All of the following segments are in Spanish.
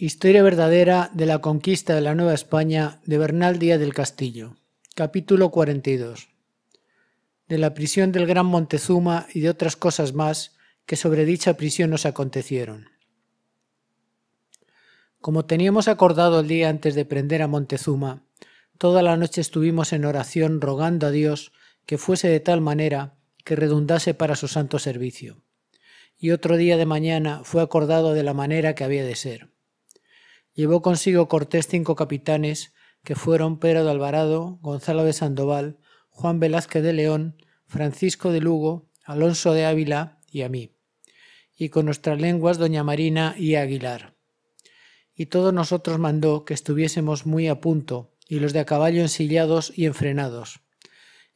Historia verdadera de la conquista de la Nueva España de Bernal Díaz del Castillo. Capítulo 42. De la prisión del gran Montezuma y de otras cosas más que sobre dicha prisión nos acontecieron. Como teníamos acordado el día antes de prender a Montezuma, toda la noche estuvimos en oración rogando a Dios que fuese de tal manera que redundase para su santo servicio. Y otro día de mañana fue acordado de la manera que había de ser Llevó consigo Cortés cinco capitanes, que fueron Pedro de Alvarado, Gonzalo de Sandoval, Juan Velázquez de León, Francisco de Lugo, Alonso de Ávila y a mí, y con nuestras lenguas doña Marina y Aguilar. Y todos nosotros mandó que estuviésemos muy a punto, y los de a caballo ensillados y enfrenados.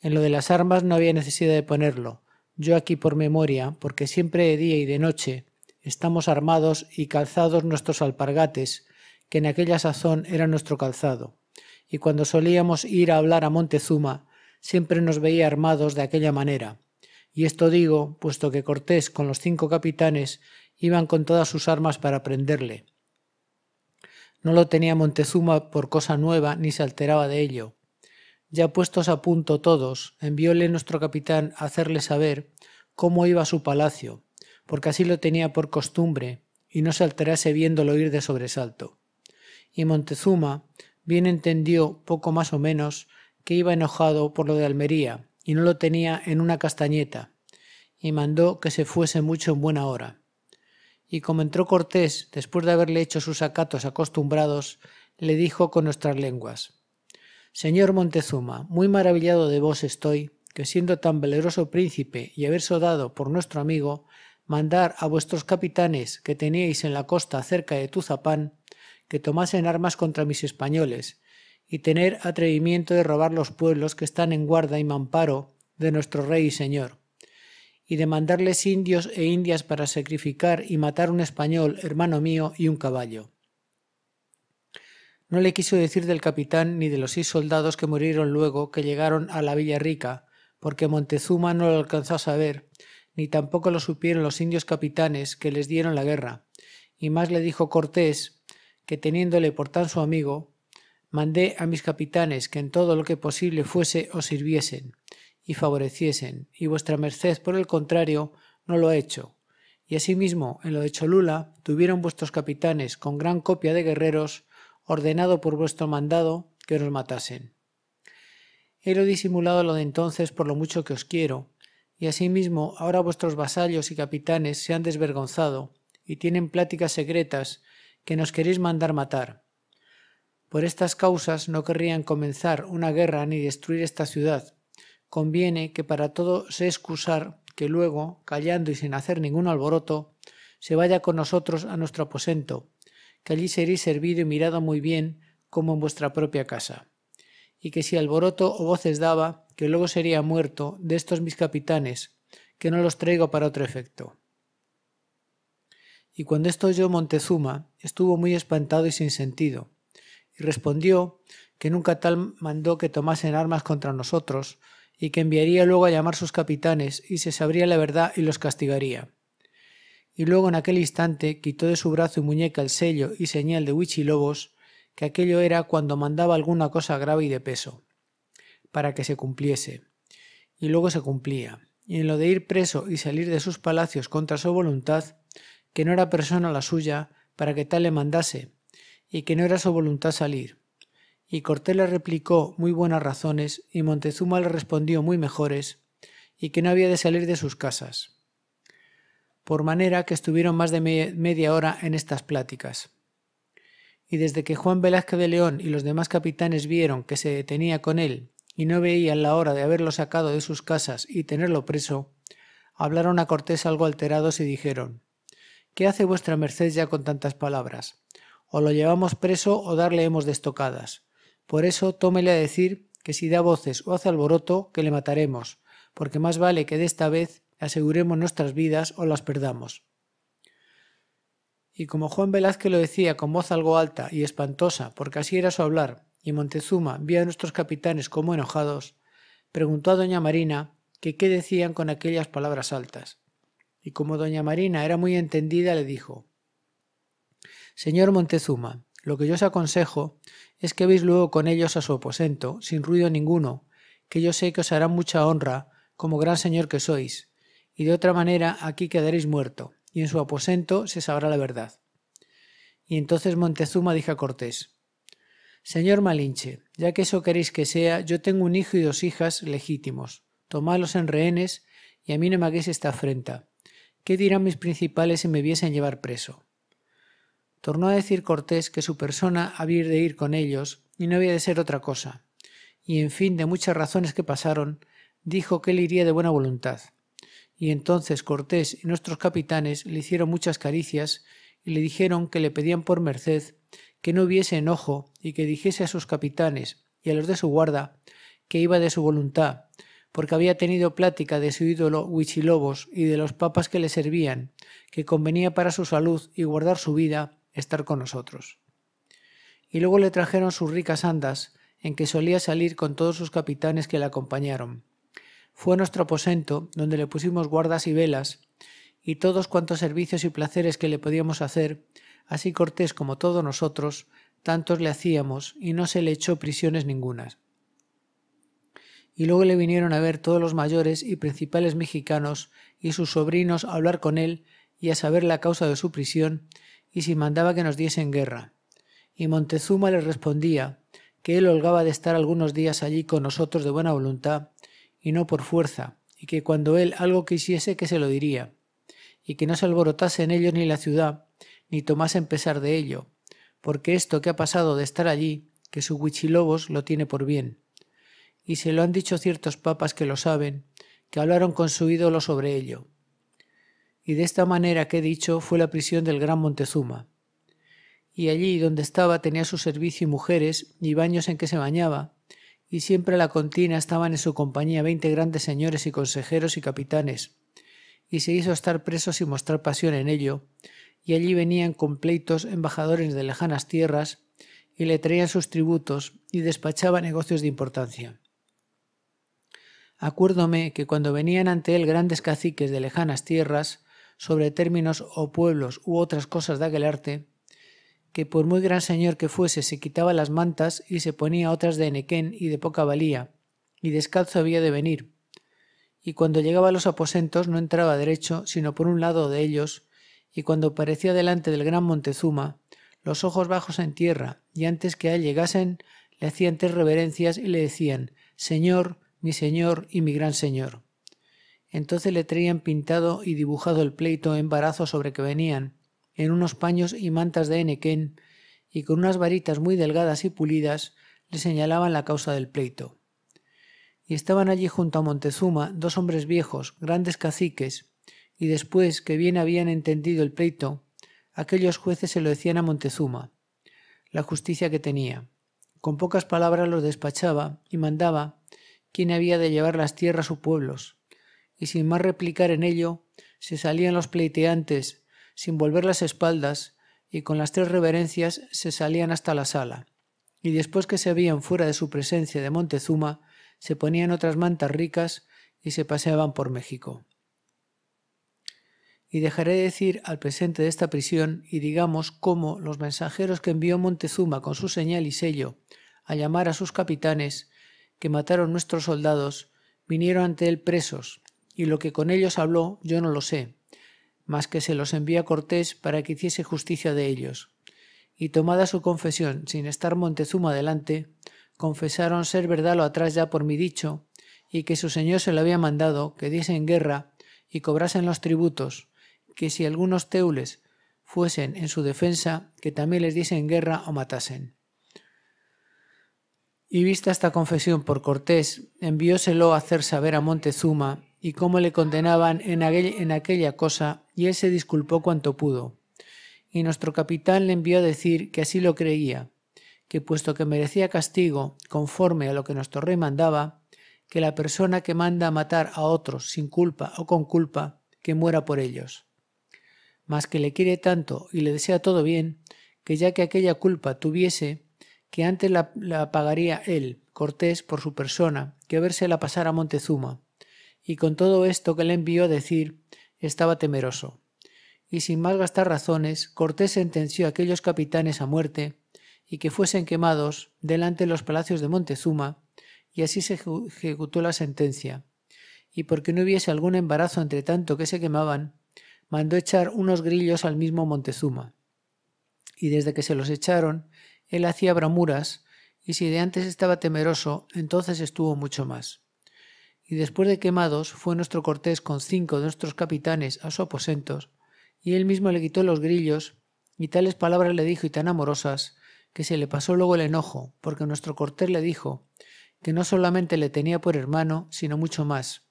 En lo de las armas no había necesidad de ponerlo, yo aquí por memoria, porque siempre de día y de noche estamos armados y calzados nuestros alpargates, que en aquella sazón era nuestro calzado, y cuando solíamos ir a hablar a Montezuma, siempre nos veía armados de aquella manera. Y esto digo, puesto que Cortés con los cinco capitanes iban con todas sus armas para prenderle. No lo tenía Montezuma por cosa nueva ni se alteraba de ello. Ya puestos a punto todos, envióle nuestro capitán a hacerle saber cómo iba su palacio, porque así lo tenía por costumbre, y no se alterase viéndolo ir de sobresalto y Montezuma bien entendió, poco más o menos, que iba enojado por lo de Almería, y no lo tenía en una castañeta, y mandó que se fuese mucho en buena hora. Y como entró Cortés, después de haberle hecho sus acatos acostumbrados, le dijo con nuestras lenguas Señor Montezuma, muy maravillado de vos estoy, que siendo tan valeroso príncipe y haber dado por nuestro amigo, mandar a vuestros capitanes que teníais en la costa cerca de Tuzapán, que tomasen armas contra mis españoles, y tener atrevimiento de robar los pueblos que están en guarda y mamparo de nuestro rey y señor, y de mandarles indios e indias para sacrificar y matar un español, hermano mío, y un caballo. No le quiso decir del capitán ni de los seis soldados que murieron luego que llegaron a la Villa Rica, porque Montezuma no lo alcanzó a saber, ni tampoco lo supieron los indios capitanes que les dieron la guerra. Y más le dijo Cortés que teniéndole por tan su amigo, mandé a mis capitanes que en todo lo que posible fuese os sirviesen y favoreciesen, y vuestra merced, por el contrario, no lo ha hecho. Y asimismo, en lo de Cholula, tuvieron vuestros capitanes, con gran copia de guerreros, ordenado por vuestro mandado, que nos matasen. Hero disimulado lo de entonces por lo mucho que os quiero, y asimismo ahora vuestros vasallos y capitanes se han desvergonzado, y tienen pláticas secretas que nos queréis mandar matar. Por estas causas no querrían comenzar una guerra ni destruir esta ciudad. Conviene que para todo se excusar que luego, callando y sin hacer ningún alboroto, se vaya con nosotros a nuestro aposento, que allí seréis servido y mirado muy bien, como en vuestra propia casa. Y que si alboroto o voces daba, que luego sería muerto de estos mis capitanes, que no los traigo para otro efecto. Y cuando esto oyó Montezuma, estuvo muy espantado y sin sentido, y respondió que nunca tal mandó que tomasen armas contra nosotros, y que enviaría luego a llamar sus capitanes, y se sabría la verdad y los castigaría. Y luego en aquel instante quitó de su brazo y muñeca el sello y señal de Huichilobos, que aquello era cuando mandaba alguna cosa grave y de peso, para que se cumpliese. Y luego se cumplía, y en lo de ir preso y salir de sus palacios contra su voluntad, que no era persona la suya para que tal le mandase, y que no era su voluntad salir. Y Cortés le replicó muy buenas razones, y Montezuma le respondió muy mejores, y que no había de salir de sus casas. Por manera que estuvieron más de media hora en estas pláticas. Y desde que Juan Velázquez de León y los demás capitanes vieron que se detenía con él y no veían la hora de haberlo sacado de sus casas y tenerlo preso, hablaron a Cortés algo alterados y dijeron ¿Qué hace vuestra merced ya con tantas palabras? O lo llevamos preso o darle hemos destocadas. Por eso tómele a decir que si da voces o hace alboroto, que le mataremos, porque más vale que de esta vez aseguremos nuestras vidas o las perdamos. Y como Juan Velázquez lo decía con voz algo alta y espantosa, porque así era su hablar, y Montezuma vio a nuestros capitanes como enojados, preguntó a doña Marina que qué decían con aquellas palabras altas. Y como doña Marina era muy entendida, le dijo, Señor Montezuma, lo que yo os aconsejo es que veis luego con ellos a su aposento, sin ruido ninguno, que yo sé que os hará mucha honra, como gran señor que sois, y de otra manera aquí quedaréis muerto, y en su aposento se sabrá la verdad. Y entonces Montezuma dijo a Cortés, Señor Malinche, ya que eso queréis que sea, yo tengo un hijo y dos hijas legítimos, tomadlos en rehenes, y a mí no me hagáis esta afrenta ¿Qué dirán mis principales si me viesen llevar preso? Tornó a decir Cortés que su persona había de ir con ellos y no había de ser otra cosa. Y en fin, de muchas razones que pasaron, dijo que él iría de buena voluntad. Y entonces Cortés y nuestros capitanes le hicieron muchas caricias y le dijeron que le pedían por merced que no hubiese enojo y que dijese a sus capitanes y a los de su guarda que iba de su voluntad porque había tenido plática de su ídolo Huichilobos y de los papas que le servían, que convenía para su salud y guardar su vida estar con nosotros. Y luego le trajeron sus ricas andas, en que solía salir con todos sus capitanes que le acompañaron. Fue nuestro aposento, donde le pusimos guardas y velas, y todos cuantos servicios y placeres que le podíamos hacer, así Cortés como todos nosotros, tantos le hacíamos, y no se le echó prisiones ningunas y luego le vinieron a ver todos los mayores y principales mexicanos y sus sobrinos a hablar con él y a saber la causa de su prisión y si mandaba que nos diesen guerra. Y Montezuma le respondía que él holgaba de estar algunos días allí con nosotros de buena voluntad y no por fuerza, y que cuando él algo quisiese que se lo diría, y que no se alborotase en ellos ni la ciudad, ni tomasen pesar de ello, porque esto que ha pasado de estar allí, que su huichilobos lo tiene por bien y se lo han dicho ciertos papas que lo saben, que hablaron con su ídolo sobre ello. Y de esta manera que he dicho fue la prisión del gran Montezuma. Y allí donde estaba tenía su servicio y mujeres y baños en que se bañaba, y siempre a la contina estaban en su compañía veinte grandes señores y consejeros y capitanes, y se hizo estar presos y mostrar pasión en ello, y allí venían con pleitos embajadores de lejanas tierras, y le traían sus tributos y despachaba negocios de importancia acuérdome que cuando venían ante él grandes caciques de lejanas tierras, sobre términos o pueblos u otras cosas de aquel arte, que por muy gran señor que fuese se quitaba las mantas y se ponía otras de enequén y de poca valía, y descalzo había de venir. Y cuando llegaba a los aposentos no entraba derecho, sino por un lado de ellos, y cuando parecía delante del gran Montezuma, los ojos bajos en tierra, y antes que a él llegasen, le hacían tres reverencias y le decían Señor, mi señor y mi gran señor. Entonces le traían pintado y dibujado el pleito embarazo sobre que venían, en unos paños y mantas de enequén, y con unas varitas muy delgadas y pulidas le señalaban la causa del pleito. Y estaban allí junto a Montezuma dos hombres viejos, grandes caciques, y después que bien habían entendido el pleito, aquellos jueces se lo decían a Montezuma, la justicia que tenía. Con pocas palabras los despachaba y mandaba quién había de llevar las tierras o pueblos. Y sin más replicar en ello, se salían los pleiteantes, sin volver las espaldas, y con las tres reverencias se salían hasta la sala. Y después que se habían fuera de su presencia de Montezuma, se ponían otras mantas ricas y se paseaban por México. Y dejaré decir al presente de esta prisión y digamos cómo los mensajeros que envió Montezuma con su señal y sello a llamar a sus capitanes que mataron nuestros soldados vinieron ante él presos, y lo que con ellos habló yo no lo sé, mas que se los envía Cortés para que hiciese justicia de ellos. Y tomada su confesión, sin estar Montezuma adelante, confesaron ser verdad lo atrás ya por mi dicho, y que su señor se lo había mandado que diesen guerra y cobrasen los tributos, que si algunos teules fuesen en su defensa, que también les diesen guerra o matasen. Y vista esta confesión por Cortés, envióselo a hacer saber a Montezuma y cómo le condenaban en, aquella cosa, y él se disculpó cuanto pudo. Y nuestro capitán le envió a decir que así lo creía, que puesto que merecía castigo conforme a lo que nuestro rey mandaba, que la persona que manda matar a otros sin culpa o con culpa, que muera por ellos. Mas que le quiere tanto y le desea todo bien, que ya que aquella culpa tuviese, que antes la, pagaría él, Cortés, por su persona, que versela pasar a Montezuma. Y con todo esto que le envió a decir, estaba temeroso. Y sin más gastar razones, Cortés sentenció a aquellos capitanes a muerte y que fuesen quemados delante de los palacios de Montezuma, y así se ejecutó la sentencia. Y porque no hubiese algún embarazo entre tanto que se quemaban, mandó echar unos grillos al mismo Montezuma. Y desde que se los echaron, él hacía bramuras, y si de antes estaba temeroso, entonces estuvo mucho más. Y después de quemados, fue nuestro Cortés con cinco de nuestros capitanes a su aposentos, y él mismo le quitó los grillos, y tales palabras le dijo y tan amorosas, que se le pasó luego el enojo, porque nuestro Cortés le dijo que no solamente le tenía por hermano, sino mucho más,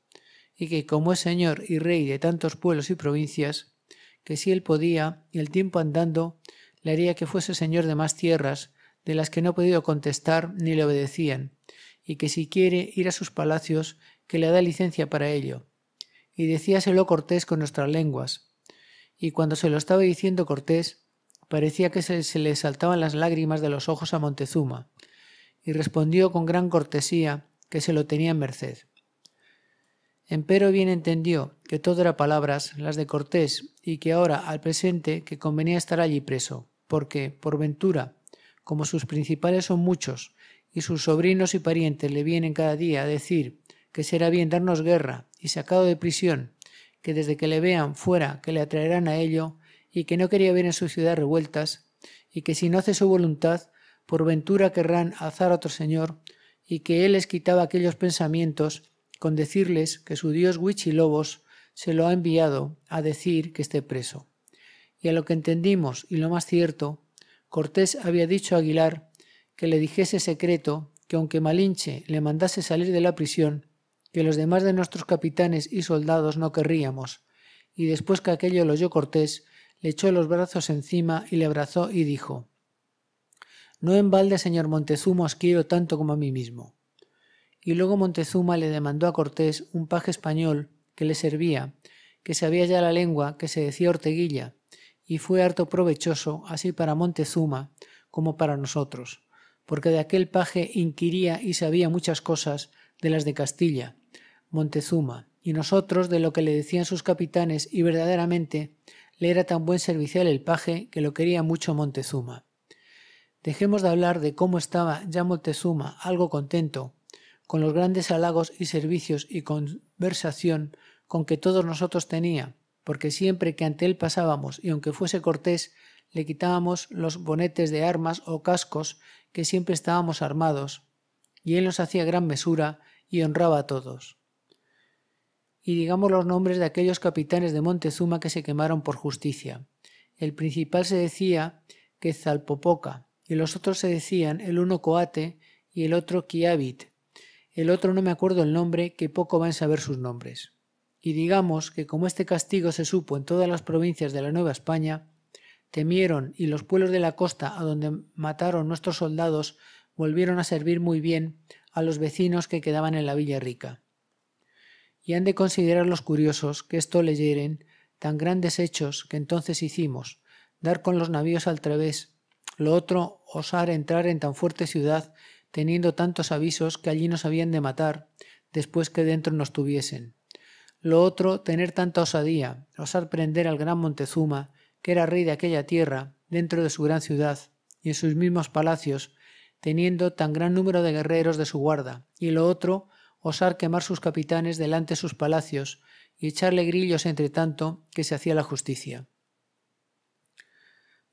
y que como es señor y rey de tantos pueblos y provincias, que si él podía, y el tiempo andando, le haría que fuese señor de más tierras, de las que no ha podido contestar ni le obedecían, y que si quiere ir a sus palacios, que le da licencia para ello. Y decíaselo Cortés con nuestras lenguas. Y cuando se lo estaba diciendo Cortés, parecía que se, le saltaban las lágrimas de los ojos a Montezuma, y respondió con gran cortesía que se lo tenía en merced. Empero bien entendió que todo era palabras, las de Cortés, y que ahora, al presente, que convenía estar allí preso porque, por ventura, como sus principales son muchos, y sus sobrinos y parientes le vienen cada día a decir que será bien darnos guerra y sacado de prisión, que desde que le vean fuera que le atraerán a ello, y que no quería ver en su ciudad revueltas, y que si no hace su voluntad, por ventura querrán azar a otro señor, y que él les quitaba aquellos pensamientos con decirles que su dios Huichilobos se lo ha enviado a decir que esté preso. Y a lo que entendimos, y lo más cierto, Cortés había dicho a Aguilar que le dijese secreto que aunque Malinche le mandase salir de la prisión, que los demás de nuestros capitanes y soldados no querríamos, y después que aquello lo oyó Cortés, le echó los brazos encima y le abrazó y dijo No en balde, señor Montezuma, os quiero tanto como a mí mismo. Y luego Montezuma le demandó a Cortés un paje español que le servía, que sabía ya la lengua que se decía Orteguilla, y fue harto provechoso así para Montezuma como para nosotros, porque de aquel paje inquiría y sabía muchas cosas de las de Castilla, Montezuma, y nosotros de lo que le decían sus capitanes, y verdaderamente le era tan buen servicial el paje que lo quería mucho Montezuma. Dejemos de hablar de cómo estaba ya Montezuma algo contento con los grandes halagos y servicios y conversación con que todos nosotros tenía, porque siempre que ante él pasábamos, y aunque fuese cortés, le quitábamos los bonetes de armas o cascos, que siempre estábamos armados, y él los hacía gran mesura y honraba a todos. Y digamos los nombres de aquellos capitanes de Montezuma que se quemaron por justicia. El principal se decía que Zalpopoca, y los otros se decían el uno Coate y el otro Quiabit. El otro no me acuerdo el nombre, que poco va a saber sus nombres y digamos que como este castigo se supo en todas las provincias de la Nueva España, temieron y los pueblos de la costa a donde mataron nuestros soldados volvieron a servir muy bien a los vecinos que quedaban en la Villa Rica. Y han de considerar los curiosos que esto leyeren tan grandes hechos que entonces hicimos, dar con los navíos al través, lo otro osar entrar en tan fuerte ciudad teniendo tantos avisos que allí nos habían de matar después que dentro nos tuviesen lo otro, tener tanta osadía, osar prender al gran Montezuma, que era rey de aquella tierra, dentro de su gran ciudad, y en sus mismos palacios, teniendo tan gran número de guerreros de su guarda, y lo otro, osar quemar sus capitanes delante de sus palacios, y echarle grillos entre tanto que se hacía la justicia.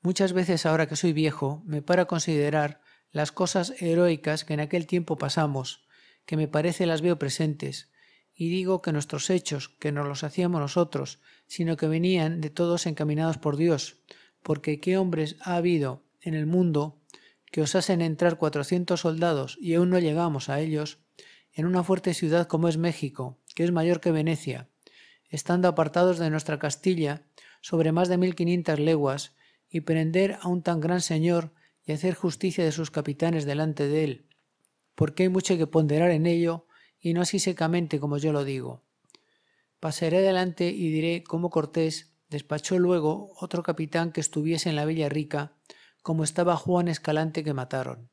Muchas veces ahora que soy viejo, me para considerar las cosas heroicas que en aquel tiempo pasamos, que me parece las veo presentes, y digo que nuestros hechos, que no los hacíamos nosotros, sino que venían de todos encaminados por Dios, porque qué hombres ha habido en el mundo que osasen entrar cuatrocientos soldados y aún no llegamos a ellos, en una fuerte ciudad como es México, que es mayor que Venecia, estando apartados de nuestra Castilla sobre más de mil quinientas leguas, y prender a un tan gran señor y hacer justicia de sus capitanes delante de él, porque hay mucho que ponderar en ello y no así secamente como yo lo digo. Pasaré adelante y diré cómo Cortés despachó luego otro capitán que estuviese en la Villa Rica, como estaba Juan Escalante que mataron.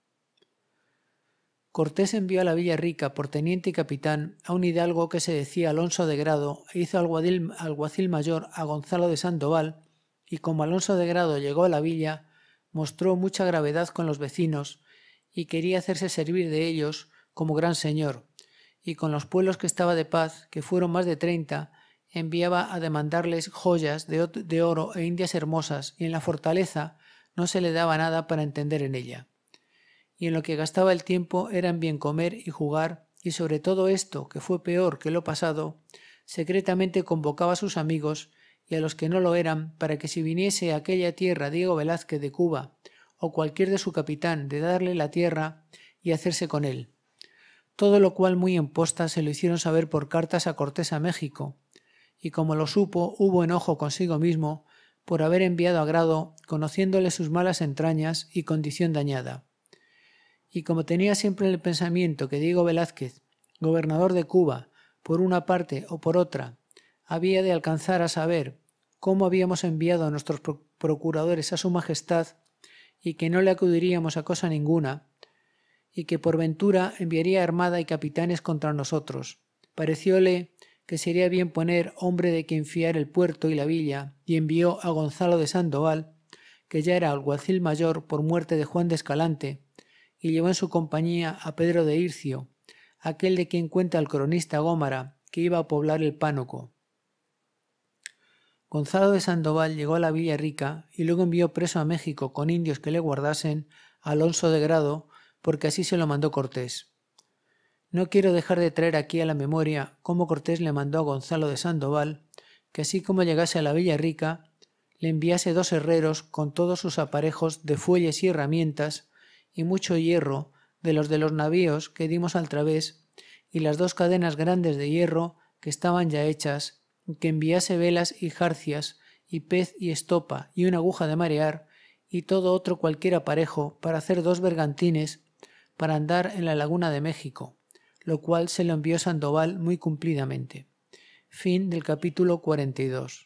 Cortés envió a la Villa Rica por teniente y capitán a un hidalgo que se decía Alonso de Grado e hizo alguacil, mayor a Gonzalo de Sandoval, y como Alonso de Grado llegó a la villa, mostró mucha gravedad con los vecinos y quería hacerse servir de ellos como gran señor, y con los pueblos que estaba de paz, que fueron más de treinta, enviaba a demandarles joyas de oro e indias hermosas, y en la fortaleza no se le daba nada para entender en ella. Y en lo que gastaba el tiempo era en bien comer y jugar, y sobre todo esto, que fue peor que lo pasado, secretamente convocaba a sus amigos y a los que no lo eran para que si viniese a aquella tierra Diego Velázquez de Cuba o cualquier de su capitán de darle la tierra y hacerse con él todo lo cual muy en posta se lo hicieron saber por cartas a Cortés a México, y como lo supo hubo enojo consigo mismo por haber enviado a grado, conociéndole sus malas entrañas y condición dañada. Y como tenía siempre en el pensamiento que Diego Velázquez, gobernador de Cuba, por una parte o por otra, había de alcanzar a saber cómo habíamos enviado a nuestros procuradores a su Majestad y que no le acudiríamos a cosa ninguna, y que por ventura enviaría armada y capitanes contra nosotros. Parecióle que sería bien poner hombre de quien fiar el puerto y la villa, y envió a Gonzalo de Sandoval, que ya era alguacil mayor por muerte de Juan de Escalante, y llevó en su compañía a Pedro de Ircio, aquel de quien cuenta el cronista Gómara, que iba a poblar el Pánoco. Gonzalo de Sandoval llegó a la Villa Rica y luego envió preso a México con indios que le guardasen a Alonso de Grado, porque así se lo mandó Cortés. No quiero dejar de traer aquí a la memoria cómo Cortés le mandó a Gonzalo de Sandoval que así como llegase a la Villa Rica, le enviase dos herreros con todos sus aparejos de fuelles y herramientas y mucho hierro de los de los navíos que dimos al través y las dos cadenas grandes de hierro que estaban ya hechas, que enviase velas y jarcias y pez y estopa y una aguja de marear y todo otro cualquier aparejo para hacer dos bergantines para andar en la laguna de México, lo cual se lo envió Sandoval muy cumplidamente. Fin del capítulo 42.